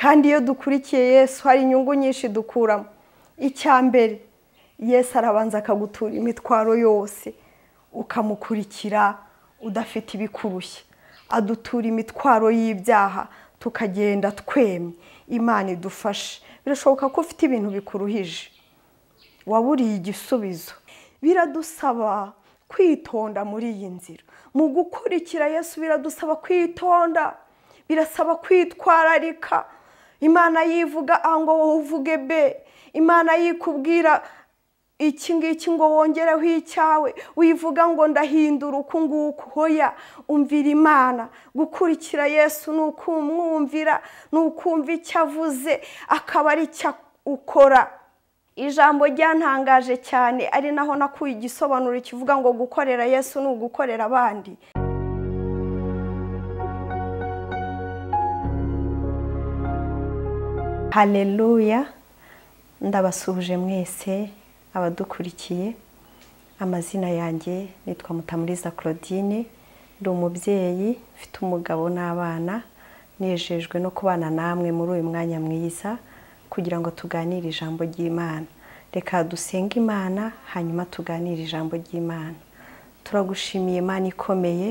kandi iyo dukurikiye yesu hari inyungu nyinshi dukuramo icya mbere yesu arabanza akagutura imitwaro yose ukamukurikira udafite ibikurushya adutura imitwaro y'ibyaha tukagenda twemye imana idufashe birashoboka ko ufite ibintu bikuruhije waburiye igisubizo biradusaba kwitonda muri iyi nzira mu gukurikira yesu biradusaba kwitonda birasaba kwitwararika imana yivuga aha ngo wowe uvuge be imana yikubwira iki ngiki ngo wongereho icyawe wivuga ngo ndahindura uku nguku hoya umvira imana gukurikira yesu ni ukumwumvira ni ukumva icyo avuze akaba ari icyo ukora ijambo ryantangaje cyane ari naho nakuye igisobanuro kivuga ngo gukorera yesu ni ugukorera abandi hareruya ndabasuhuje mwese abadukurikiye amazina yanjye nitwa mutamuriza claudine ndi umubyeyi mfite umugabo n'abana nejejwe no kubana namwe muri uyu mwanya mwiza kugira ngo tuganire ijambo ry'imana reka dusenge imana hanyuma tuganire ijambo ry'imana turagushimiye imana ikomeye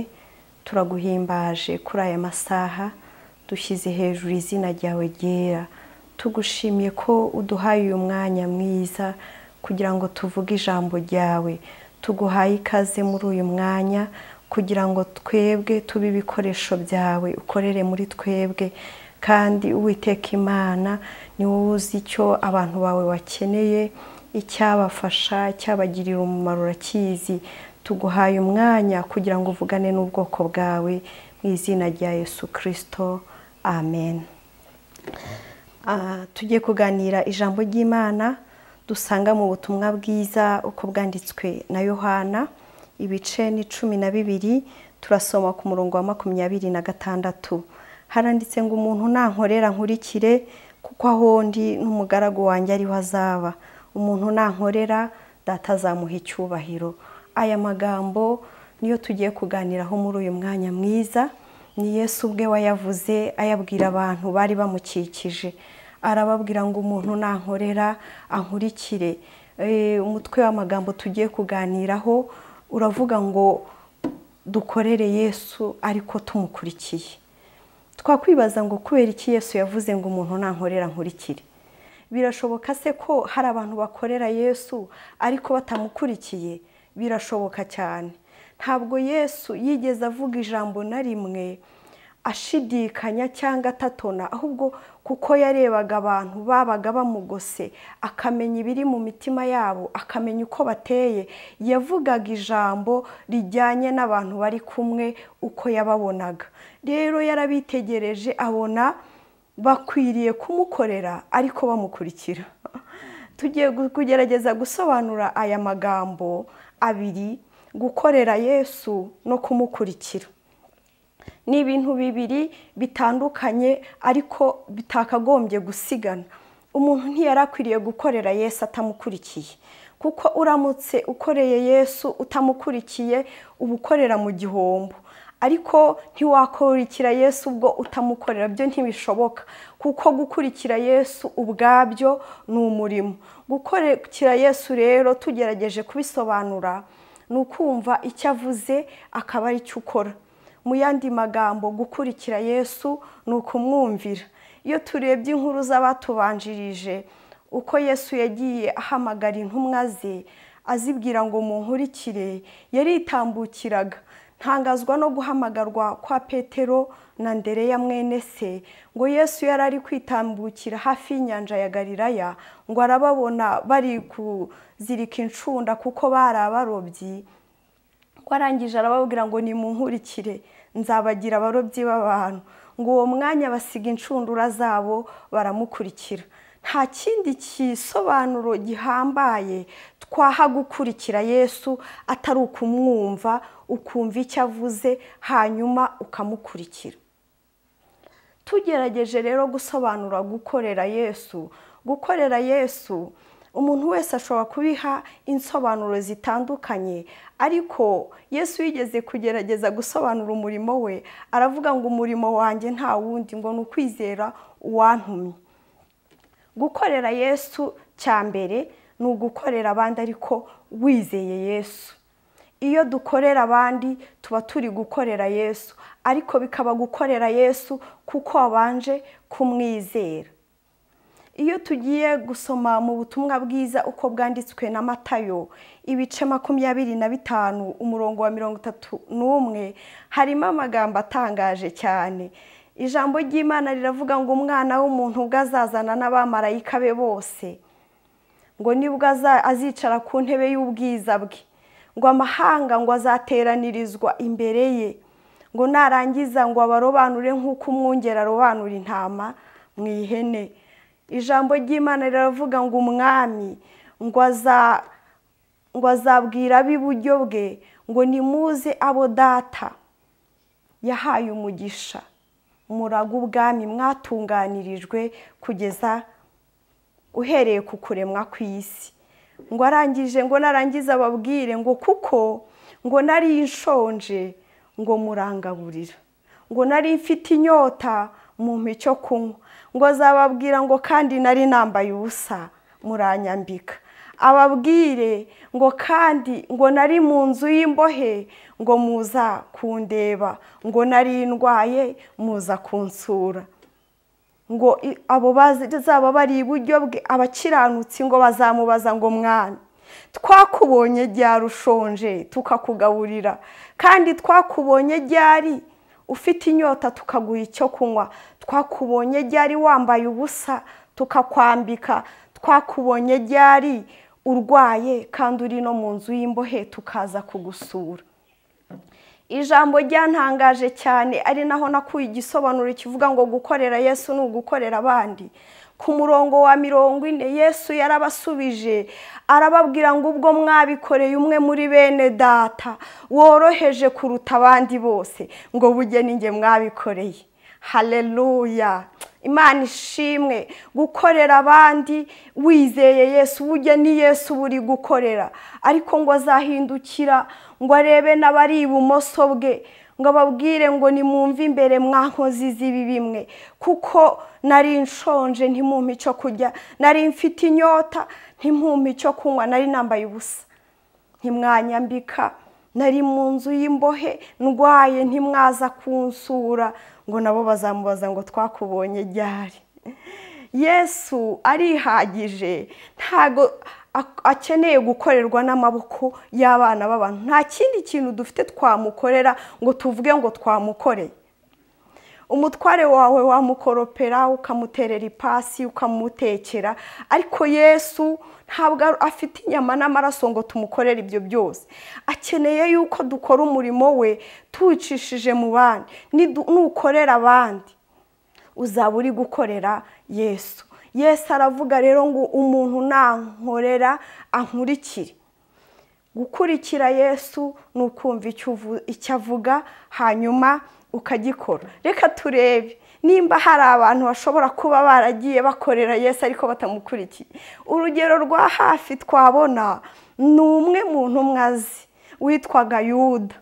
turaguhimbaje kuri aya masaha dushyize hejuru izina ryawe ryera tugushimiye ko uduhaye uyu mwanya mwiza kugira ngo tuvuge ijambo ryawe tuguhaye ikaze muri uyu mwanya kugira ngo twebwe tube ibikoresho byawe ukorere muri twebwe kandi uwiteka imana ni wowe uzi icyo abantu bawe bakeneye icyabafasha cyabagirira umumaro urakizi tuguhaye umwanya kugira ngo uvugane n'ubwoko bwawe mu izina rya yesu kirisito amen Ah, tugiye kuganira ijambo ry'imana dusanga mu butumwa bwiza uko bwanditswe na yohana ibice ni cumi na bibiri turasoma ku murongo wa makumyabiri na gatandatu haranditse ngo umuntu nankorera nkurikire kuko aho ndi n'umugaragu wanjye ariho azaba umuntu nankorera data azamuha icyubahiro aya magambo niyo tugiye kuganiraho muri uyu mwanya mwiza ni yesu ubwe wayavuze ayabwira abantu bari bamukikije arababwira ngo umuntu nankorera ankurikire eh, umutwe w'amagambo tugiye kuganiraho uravuga ngo dukorere yesu ariko tumukurikiye twakwibaza ngo kubera iki yesu yavuze ngo umuntu nankorera nkurikire birashoboka se ko hari abantu bakorera yesu ariko batamukurikiye birashoboka cyane ntabwo yesu yigeze avuga ijambo na rimwe ashidikanya cyangwa atatona ahubwo kuko yarebaga abantu babaga bamugose akamenya ibiri mu mitima yabo akamenya uko bateye yavugaga ijambo rijyanye n'abantu bari kumwe uko yababonaga rero yarabitegereje abona bakwiriye kumukorera ariko bamukurikira tugiye kugerageza gusobanura aya magambo abiri gukorera yesu no kumukurikira ni ibintu bibiri bitandukanye ariko bitakagombye gusigana umuntu ntiyari akwiriye gukorera yesu atamukurikiye kuko uramutse ukoreye yesu utamukurikiye uba ukorera mu gihombo ariko ntiwakurikira yesu ubwo utamukorera byo ntibishoboka kuko gukurikira yesu ubwabyo ni umurimo gukurikira yesu rero tugerageje kubisobanura ni ukumva icyo avuze akaba ari cyo ukora mu yandi magambo gukurikira yesu ni ukumwumvira iyo turebye inkuru z'abatubanjirije uko yesu yagiye ahamagara intumwa ze azibwira ngo munkurikire yaritambukiraga ntangazwa no guhamagarwa kwa petero na ndereya mwene se ngo yesu yari ari kwitambukira hafi y'inyanja ya Galilaya ngo arababona bari kuzirika incunda kuko bari abarobyi ko arangije arababwira ngo nimunkurikire nzabagira abarobyi b'abantu ngo uwo mwanya basiga inshundura zabo baramukurikira nta kindi kisobanuro gihambaye twaha gukurikira yesu atari ukumwumva ukumva icyo avuze hanyuma ukamukurikira tugerageje rero gusobanura gukorera yesu gukorera yesu umuntu wese ashobora kubiha insobanuro zitandukanye ariko yesu yigeze kugerageza gusobanura umurimo we aravuga ngo umurimo wanjye nta wundi ngo ni ukwizera uwantumye gukorera yesu cya mbere ni ugukorera abandi ariko wizeye yesu iyo dukorera abandi tuba turi gukorera yesu ariko bikaba gukorera yesu kuko wabanje kumwizera iyo tugiye gusoma mu butumwa bwiza uko bwanditswe na matayo ibice makumyabiri na bitanu umurongo wa mirongo itatu n'umwe harimo amagambo atangaje cyane ijambo ry'imana riravuga ngo umwana w'umuntu ubwo azazana n'abamarayika be bose ngo nibwo azicara ku ntebe y'ubwiza bwe ngo amahanga ngo azateranirizwa imbere ye ngo narangiza ngo abarobanure nk'uko umwungera arobanura intama mu ihene ijambo ry'imana riravuga ngo umwami ngo aza ngo azabwira ab'iburyo bwe ngo nimuze abo data yahaye umugisha muraga ubwami mwatunganirijwe kugeza uhereye ku kuremwa kw'isi ngo arangije ngo narangize ababwire ngo kuko ngo nari nshonje ngo murangaburira ngo nari mfite inyota mu icyo kunywa ngo zababwira ngo kandi nari nambaye ubusa muranyambika ababwire ngo kandi ngo nari mu nzu y'imbohe ngo muza kundeba ngo nari ndwaye muza kunsura ngo abo bazaba bari iburyo bwe abakiranutsi ngo bazamubaza ngo mwana twakubonye ryari ushonje tukakugaburira kandi twakubonye ryari ufite inyota tukaguha icyo kunywa twakubonye ryari wambaye ubusa tukakwambika twakubonye ryari urwaye kandi uri no mu nzu y'imbohe tukaza kugusura ijambo ryantangaje cyane ari naho nakuye igisobanuro kivuga ngo gukorera yesu ni ugukorera abandi ku murongo wa mirongo ine yesu yarabasubije arababwira ngo ubwo mwabikoreye umwe muri bene data woroheje kuruta abandi bose ngo bugeni njye mwabikoreye hareruya imana ishimwe gukorera abandi wizeye yesu ubujye ni yesu buri gukorera ariko ngo azahindukira ngo arebe n'abari ibumoso bwe ngo ababwire ngo nimwumve imbere mwankozi z'ibi bimwe kuko nari nshonje ntimumpe icyo kurya nari mfite inyota ntimumpe icyo kunywa nari nambaye ubusa ntimwanyambika nari mu nzu y'imbohe ndwaye ntimwaza kunsura ngo nabo bazamubaza ngo twakubonye ryari yesu arihagije ntago akeneye gukorerwa n'amaboko y'abana b'abantu nta kindi kintu dufite twamukorera ngo tuvuge ngo twamukoreye umutware wawe wamukoropera ukamuterera ipasi ukamutekera ariko yesu ntabwo afite inyama n'amaraso ngo tumukorere ibyo byose akeneye yuko dukora umurimo we tuwicishije mu bandi nukorera abandi uzaba uri gukorera yesu yesu aravuga rero ngo umuntu nankorera ankurikire gukurikira yesu ni ukumva icyo avuga hanyuma ukagikora reka turebe nimba hari abantu bashobora kuba baragiye bakorera yesu ariko batamukurikiye urugero rwa hafi twabona ni umwe mu ntumwa ze witwaga yuda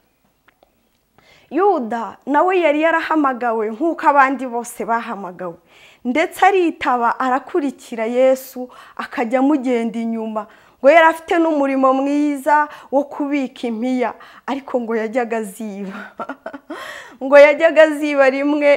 yuda nawe yari yarahamagawe nk'uko abandi bose bahamagawe ndetse aritaba arakurikira yesu akajya amugenda inyuma ngo yari afite n'umurimo mwiza wo kubika impiya ariko ngo yajyaga aziba ngo yajyaga aziba rimwe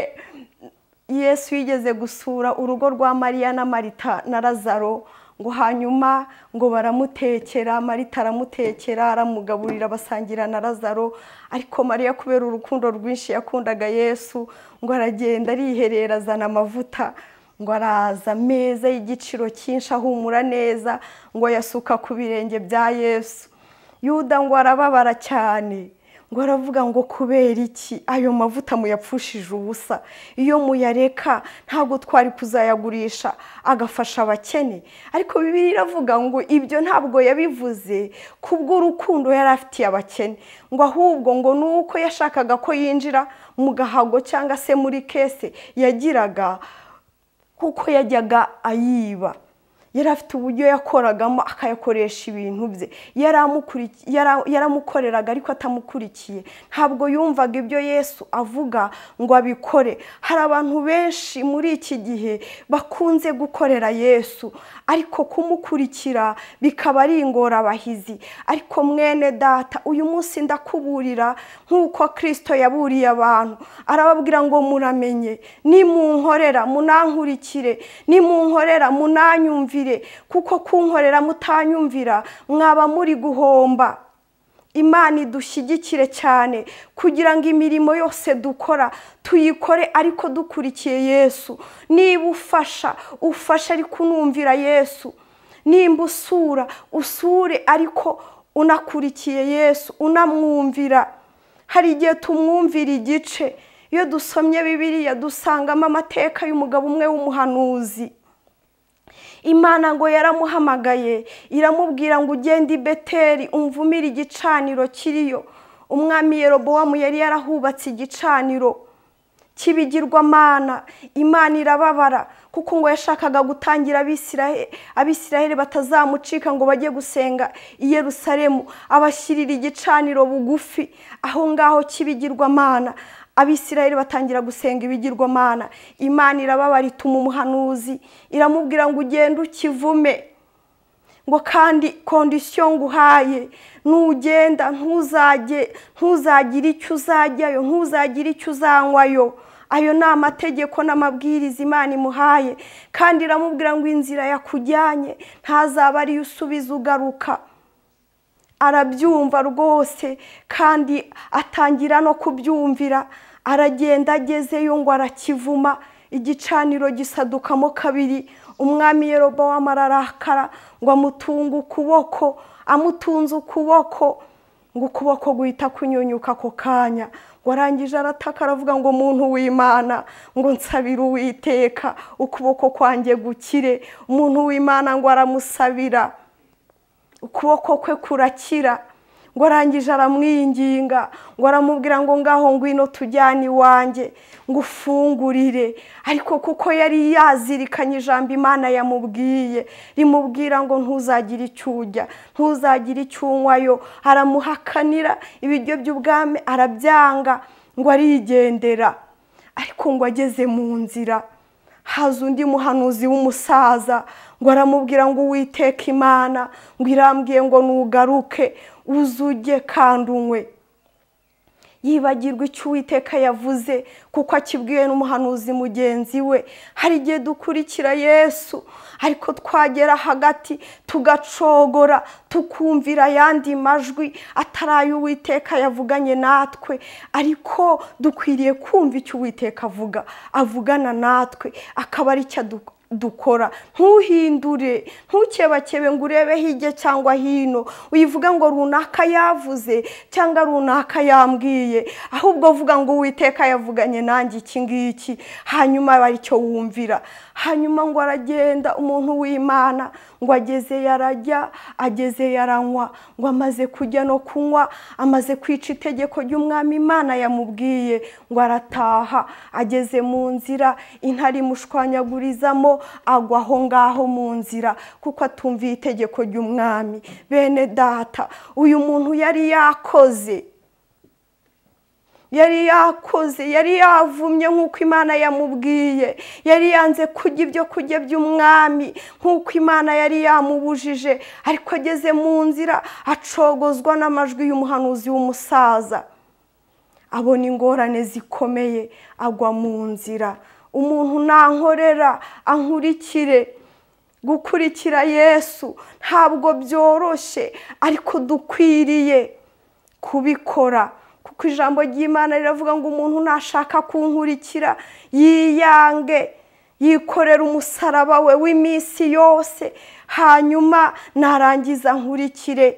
yesu yigeze gusura urugo rwa mariya na marita na Lazaro ngo hanyuma ngo baramutekera marita aramutekera aramugaburira basangira na Lazaro ariko mariya kubera urukundo rwinshi yakundaga yesu ngo aragenda ariherera azana amavuta ngo araza meza y'igiciro cyinshi ahumura neza ngo yasuka ku birenge bya yesu yuda ngo arababara cyane ngo aravuga ngo kubera iki ayo mavuta muyapfushije ubusa iyo muyareka ntabwo twari kuzayagurisha agafasha abakene ariko bibiri iravuga ngo ibyo ntabwo yabivuze kubw'urukundo yari afitiye abakene ngo ahubwo ngo ni uko yashakaga ko yinjira mu gahago cyangwa se muri kese yagiraga kuko yajyaga ayiba yari afite uburyo yakoragamo akayakoresha ibintu bye yaramukoreraga ariko atamukurikiye ntabwo yumvaga ibyo yesu avuga ngo abikore hari abantu benshi muri iki gihe bakunze gukorera yesu ariko kumukurikira bikaba ari ingorabahizi ariko mwene data uyu munsi ndakuburira nk'uko kirisito yaburiye abantu arababwira ngo muramenye nimunkorera munankurikire nimunkorera munanyumvire ntiyumvire kuko kunkorera mutanyumvira mwaba muri guhomba imana idushyigikire cyane kugira ngo imirimo yose dukora tuyikore ariko dukurikiye yesu niba ufasha ufashe ariko unumvira yesu nimba usura usure ariko unakurikiye yesu unamwumvira hari igihe tumwumvira igice iyo dusomye bibiriya dusangamo amateka y'umugabo umwe w'umuhanuzi imana ngo yaramuhamagaye iramubwira ngo ugende i beteri umvumire igicaniro kiriyo umwami yerobowamu yari yarahubatse igicaniro kibigirwa mana, imana irababara kuko ngo yashakaga gutangira abisiraheli batazamucika ngo bajye gusenga i Yerusalemu abashyirira igicaniro bugufi aho ngaho kibigirwa mana. abisirayeli batangira gusenga ibigirwamana imana irababara ituma umuhanuzi iramubwira ngo ugende ukivume ngo kandi kondisiyo nguhaye nugenda ntuzage ntuzagire icyo uzajyayo ntuzagire icyo uzanywayo ayo ni amategeko n'amabwiriza imana imuhaye kandi iramubwira ngo inzira yakujyanye ntazaba ariyo usubiza ugaruka arabyumva rwose kandi atangira no kubyumvira aragenda agezeyo ngo arakivuma igicaniro gisadukamo kabiri umwami yerobowamu ararakara ngo amutunge ukuboko amutunze ukuboko ngo ukuboko guhita kunyunyuka ako kanya ngo arangije arataka aravuga ngo umuntu w'imana ngo nsabire uwiteka ukuboko kwanjye gukire umuntu w'imana ngo aramusabira ukuboko kwe kurakira ngo arangije aramwinginga ngo aramubwira ngo ngaho ngwino tujyane iwanjye ngo ufungurire ariko kuko yari yazirikanye ijambo imana yamubwiye rimubwira ngo ntuzagire icyo urya ntuzagire icyo unywayo aramuhakanira ibiryo by'ubwami arabyanga ngo arigendera ariko ngo ageze mu nzira haza undi muhanuzi w'umusaza ngo aramubwira ngo uwiteke imana ngo irambwiye ngo nugaruke uzujye kandi unywe yibagirwa icyo uwiteka yavuze kuko akibwiwe n'umuhanuzi mugenzi we hari igihe dukurikira yesu ariko twagera hagati tugacogora tukumvira ayandi majwi atari uwiteka yavuganye natwe ariko dukwiriye kumva icyo uwiteka avuga avugana natwe akaba ari cyo dukora ntuhindure ntukebakebe ngo urebe hirya cyangwa hino wivuga ngo runaka yavuze cyangwa runaka yambwiye ahubwo uvuga ngo uwiteka yavuganye nanjye iki ngiki hanyuma aricyo wumvira hanyuma ngo aragenda umuntu w'imana ngo ageze yarajya ageze yaranywa ngo amaze kujya no kunywa amaze kwica itegeko ry'umwami imana yamubwiye ngo arataha ageze mu nzira intare imushwanyagurizamo agwa aho ngaho mu nzira kuko atumviye itegeko ry'umwami bene data uyu muntu yari yakoze yari yakoze yari yavumye nk'uko imana yamubwiye yari yanze kujya ibyo kurya by'umwami nk'uko imana yari yamubujije ariko ageze mu nzira acogozwa n'amajwi y'umuhanuzi w'umusaza abona ingorane zikomeye agwa mu nzira umuntu nankorera ankurikire gukurikira yesu ntabwo byoroshye ariko dukwiriye kubikora ku ijambo ry'imana riravuga ngo umuntu nashaka kunkurikira yiyange yikorera umusaraba we w'iminsi yose hanyuma narangiza nkurikire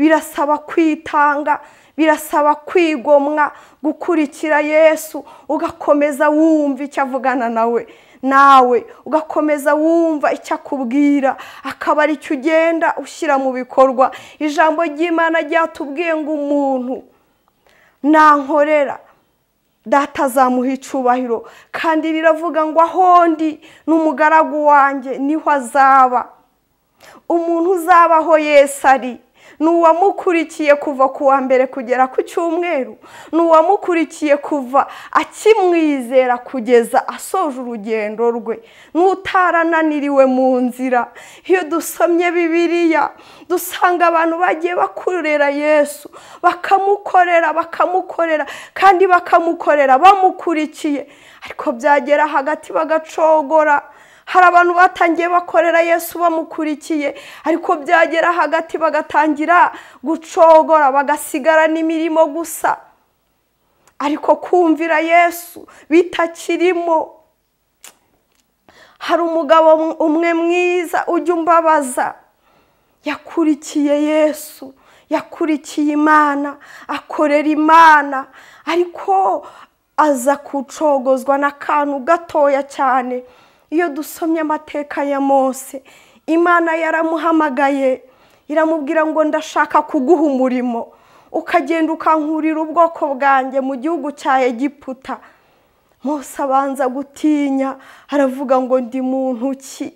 birasaba kwitanga birasaba kwigomwa gukurikira yesu ugakomeza wumva icyo avugana nawe nawe ugakomeza wumva icyo akubwira akaba aricyo ugenda ushyira mu bikorwa ijambo ry'imana ryatubwiye ngo umuntu ntankorera datazamuha icyubahiro kandi riravuga ngo aho ndi n'umugaragu wanjye niho azaba umuntu uzabaho yesi ari ni kuva ku wa mbere kugera ku cyumweru nuwamukurikiye kuva akimwizera kugeza asoje urugendo rwe n'utarananiriwe mu nzira iyo dusomye bibiriya dusanga abantu bagiye bakorera yesu bakamukorera bakamukorera kandi bakamukorera bamukurikiye ariko byagera hagati bagacogora hari abantu batangiye bakorera yesu bamukurikiye ariko byagera hagati bagatangira gucogora bagasigara n'imirimo gusa ariko kumvira yesu bitakirimo hari umugabo umwe mwiza ujya umbabaza yakurikiye yesu yakurikiye imana akorera imana ariko aza kucogozwa n'akantu gatoya cyane iyo dusomye amateka ya mose imana yaramuhamagaye iramubwira ngo ndashaka kuguha umurimo ukagenda ukankurira ubwoko bwanjye mu gihugu cya egiputa mose abanza gutinya aravuga ngo ndi muntu ki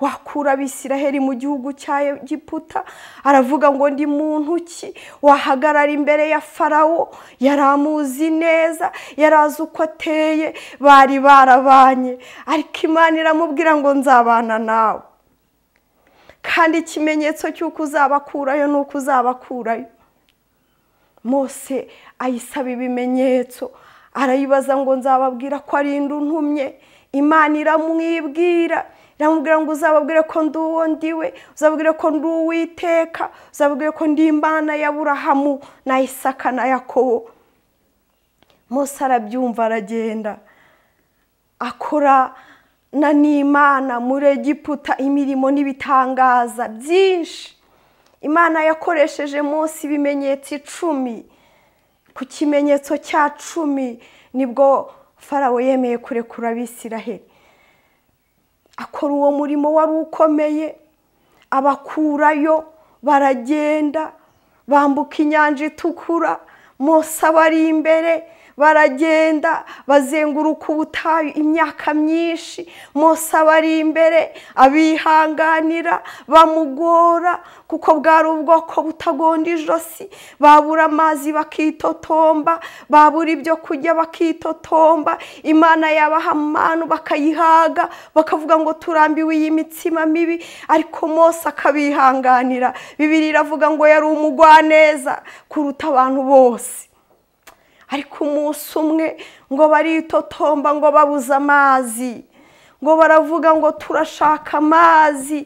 wakura abisiraheli mu gihugu cya giputa aravuga ngo ndi muntu ki wahagarara imbere ya farawo yari amuzi neza yari azi uko ateye bari barabanye ariko imana iramubwira ngo nzabana nawe kandi ikimenyetso cy'uko uzabakurayo ni uko uzabakurayo mose ayisaba ibimenyetso arayibaza ngo nzababwira ko arinda untumye imana iramwibwira namubwira ngo uzababwire ko ndi uwo ndiwe uzababwire ko ndi uwiteka uzababwire ko ndi imana ya burahamu na isaka na yakobo Mose arabyumva aragenda akora na n'imana muri egiputa imirimo n'ibitangaza byinshi imana yakoresheje Mose ibimenyetso icumi ku kimenyetso cya cumi nibwo farawo yemeye kurekura abisiraheli akora uwo murimo wari ukomeye abakurayo baragenda bambuka inyanja itukura mose abari imbere baragenda bazenguruka ubutayu imyaka myinshi mose bari imbere abihanganira bamugora kuko bwari ubwoko butagonda ijosi babura amazi bakitotomba babura ibyo kurya bakitotomba imana yabaha amanu bakayihaga bakavuga ngo turambiwe iyi mitsima mibi ariko mose akabihanganira bibiri iravuga ngo yari umugwaneza kuruta abantu bose ariko umunsi umwe ngo baritotomba ngo babuze amazi ngo baravuga ngo turashaka amazi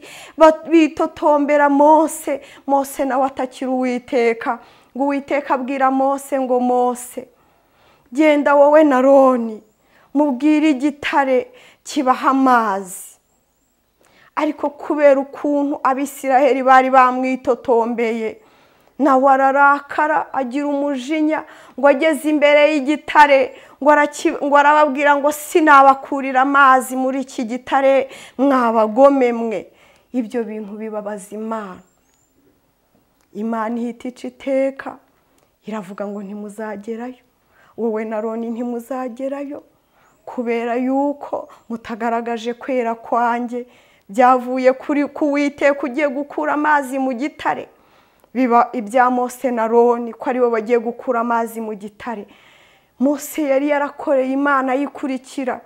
bitotombera mose mose nawe atakira uwiteka ngo uwiteka abwira mose ngo mose genda wowe na roni mubwire igitare kibaha amazi ariko kubera ukuntu abisiraheli bari bamwitotombeye nawe ararakara agira umujinya ngo ageze imbere y'igitare ngo arababwira ngo sinabakurira amazi muri iki gitare mwabagome mwe ibyo bintu bibabaza imana imana ihita ica iteka iravuga ngo ntimuzagerayo wowe na roni ntimuzagerayo kubera yuko mutagaragaje kwera kwanjye byavuye kuri ku wite ugiye gukura amazi mu gitare biba ibya mose na roni ko aribo bagiye gukura amazi mu gitare mose yari yarakoreye imana yikurikira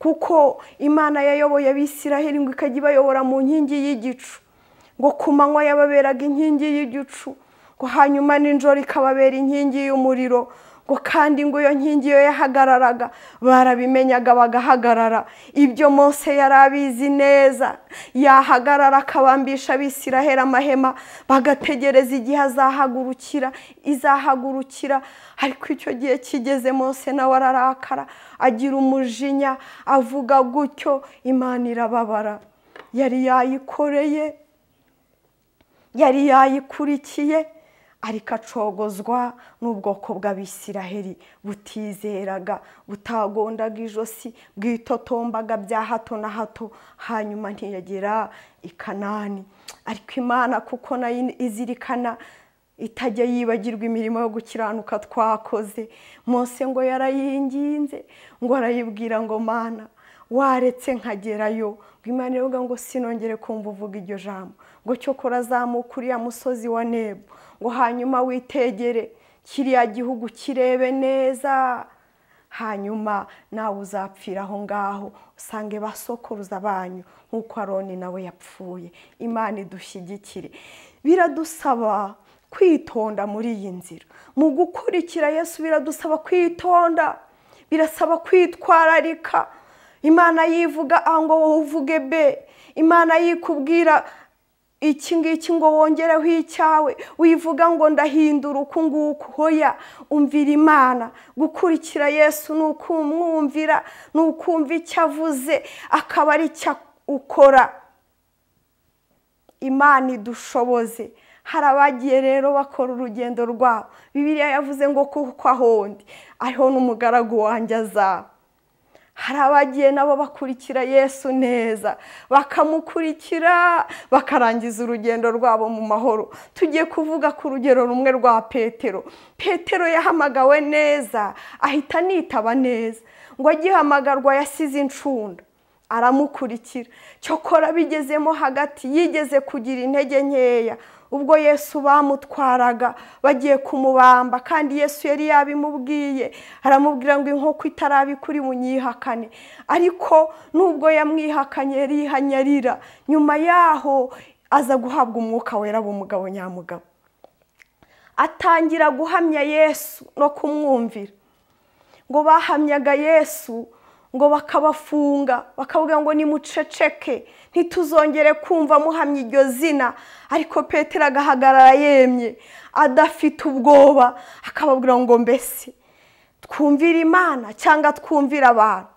kuko imana yayoboye abisiraheli ngo ikajya ibayobora mu nkingi y'igicu ngo ku manywa yababeraga inkingi y'igicu ngo hanyuma n'injoro ikababera inkingi y'umuriro ngo kandi ngo iyo nkingi iyo yahagararaga barabimenyaga bagahagarara ibyo mose yari abizi neza yahagarara akabambisha abisirahera amahema bagategereza igihe azahagurukira izahagurukira ariko icyo gihe kigeze mose nawe ararakara agira umujinya avuga gutyo imana irababara yari yayikoreye yari yayikurikiye ariko acogozwa n'ubwoko bw'abisiraheli butizeraga butagondaga ijosi bwitotombaga bya hato na hato hanyuma ntiyagera i kanani ariko imana kuko nayo izirikana itajya yibagirwa imirimo yo gukiranuka twakoze Mose ngo yarayinginze ngo arayibwira ngo mana waretse nkagerayo ngo imana ivuga ngo sinongere kumva uvuga iryo jambo ngo cyokora kora uriya musozi wa nebo ngo hanyuma witegere kiriya gihugu kirebe neza hanyuma nawe uzapfira aho ngaho usange basokuruza banyu nk'uko aroni nawe yapfuye imana idushyigikire biradusaba kwitonda muri iyi nzira mu gukurikira yesu biradusaba kwitonda birasaba kwitwararika imana yivuga ngo uvuge be imana yikubwira iki ngiki ngo wongereho icyawe wivuga ngo ndahindura uku nguku hoya umvira imana gukurikira yesu ni ukumwumvira ni ukumva icyo avuze akaba ari icyo ukora imana idushoboze hari abagiye rero bakora urugendo rwabo bibiriya yavuze ngo kuko aho ndi ariho n'umugaragu wanjye azaba hari abagiye nabo bakurikira yesu neza bakamukurikira bakarangiza urugendo rwabo mu mahoro tugiye kuvuga ku rugero rumwe rwa petero petero yahamagawe neza ahita anitaba neza ngo agihamagarwa yasize incunda aramukurikira cyokora bigezemo hagati yigeze kugira intege nkeya ubwo yesu bamutwaraga bagiye kumubamba kandi yesu yari yabimubwiye aramubwira ngo inkoko itarabikuri munyihakane ariko nubwo yamwihakanye yarihanye nyuma yaho aza guhabwa umwuka wera umugabo nyamugabo atangira guhamya yesu no kumwumvira ngo bahamyaga yesu ngo bakabafunga bakavuga ngo nimuceceke ntituzongere kumva muhamya iryo zina ariko petero agahagarara yemye adafite ubwoba akababwira ngo mbese twumvira imana cyangwa twumvira abantu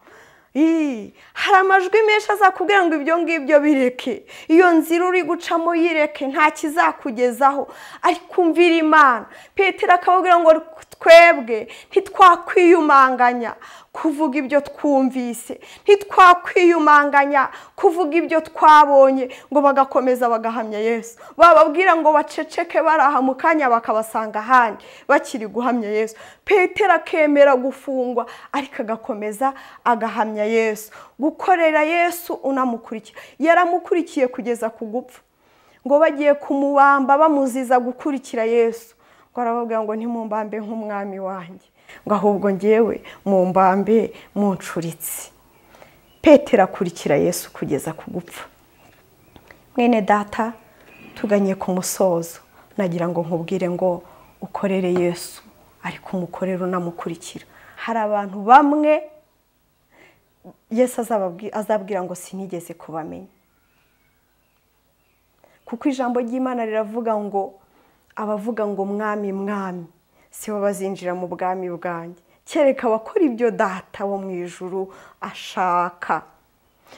hari amajwi menshi azakubwira ngo ibyo ngibyo bireke iyo nzira uri gucamo yireke nta kizakugezaho ari kumvira imana petero akababwira ngo twebwe ntitwakwiyumanganya kuvuga ibyo twumvise ntitwakwiyumanganya kuvuga ibyo twabonye ngo bagakomeza bagahamya yesu bababwira ngo baceceke bari mu kanya bakabasanga ahandi bakiri guhamya yesu petero akemera gufungwa ariko agakomeza agahamya yesu gukorera yesu unamukurikira yaramukurikiye kugeza ku gupfa ngo bagiye kumubamba bamuziza gukurikira yesu twarababwira ngo ntimumbambe nk'umwami wanjye ngo ahubwo ngewe mumbambe muncuritse petera akurikira yesu kugeza ku gupfa mwene data tuganye ku musozo nagira ngo nkubwire ngo ukorere yesu ariko umukorere unamukurikira hari abantu bamwe yesu azabwira ngo sinigeze kubamenya kuko ijambo ry'imana riravuga ngo abavuga ngo mwami mwami si bo bazinjira mu bwami bwanjye kereka abakora ibyo data wo mu ijuru ashaka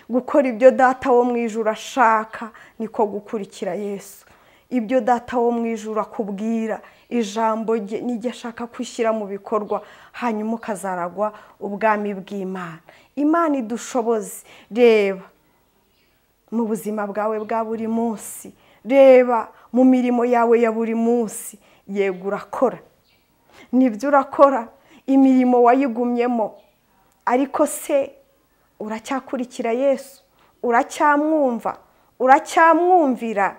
gukora ibyo data wo mu ijuru ashaka niko gukurikira yesu ibyo data wo mu ijuru akubwira ijambo rye nijya ashaka kwishyira mu bikorwa hanyuma ukazaragwa ubwami bw'imana imana idushoboze reba mu buzima bwawe bwa buri munsi reba mu mirimo yawe ya buri munsi yego urakora nibyo urakora imirimo wayigumyemo ariko se uracyakurikira yesu uracyamwumva uracyamwumvira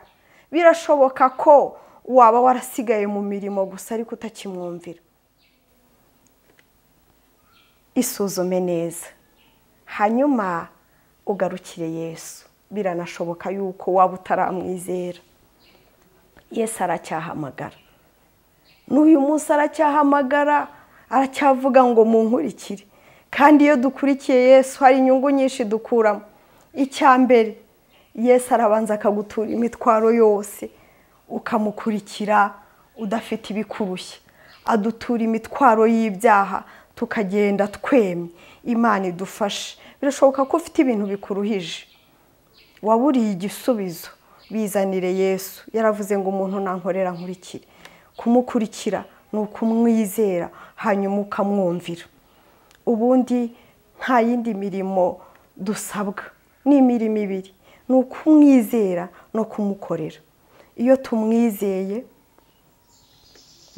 birashoboka ko waba warasigaye mu mirimo gusa ariko utakimwumvira isuzume neza hanyuma ugarukire yesu biranashoboka yuko waba utaramwizera yesu aracyahamagara n'uyu munsi aracyahamagara aracyavuga ngo munkurikire kandi iyo dukurikiye yesu hari inyungu nyinshi dukuramo icya mbere yesu arabanza akagutura imitwaro yose ukamukurikira udafite ibikurushya adutura imitwaro y'ibyaha tukagenda twemye imana idufashe birashoboka ko ufite ibintu bikuruhije waburiye igisubizo bizanire yesu yaravuze ngo umuntu nankorera nkurikire kumukurikira ni ukumwizera hanyuma ukamwumvira ubundi nta yindi mirimo dusabwa ni imirimo ibiri ni ukumwizera no kumukorera iyo tumwizeye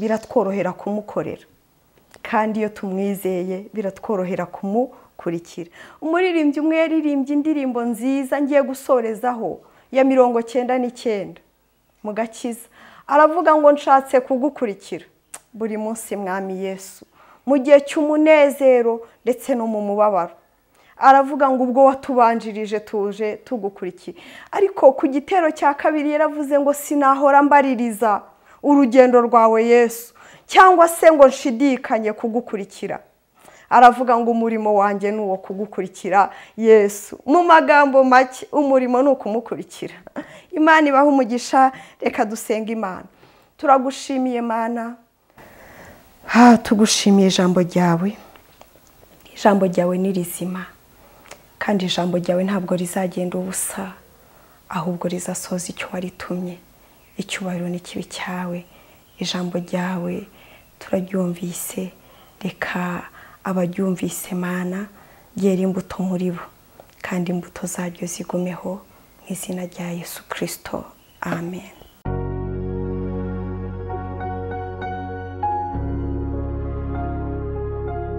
biratworohera kumukorera kandi iyo tumwizeye biratworohera kumukurikira umuririmbyi umwe yaririmbye indirimbo nziza ngiye gusorezaho ya mirongo cyenda n'icyenda mu gakiza aravuga ngo nshatse kugukurikira buri munsi mwami yesu mu gihe cy'umunezero ndetse no mu mubabaro aravuga ngo ubwo watubanjirije tuje tugukurikiye ariko ku gitero cya kabiri yaravuze ngo sinahora mbaririza urugendo rwawe yesu cyangwa se ngo nshidikanye kugukurikira aravuga ngo umurimo wanjye ni uwo kugukurikira yesu mu magambo make umurimo ni ukumukurikira imana ibaha umugisha reka dusenga imana turagushimiye mana ha tugushimiye ijambo ryawe ijambo ryawe ni rizima kandi ijambo ryawe ntabwo rizagenda ubusa ahubwo rizasoza icyo waritumye icyubahiro n'ikibi cyawe ijambo ryawe turaryumvise reka abaryumvise mana ryera imbuto muri bo kandi imbuto zaryo zigumeho mu izina rya yesu kirisito amen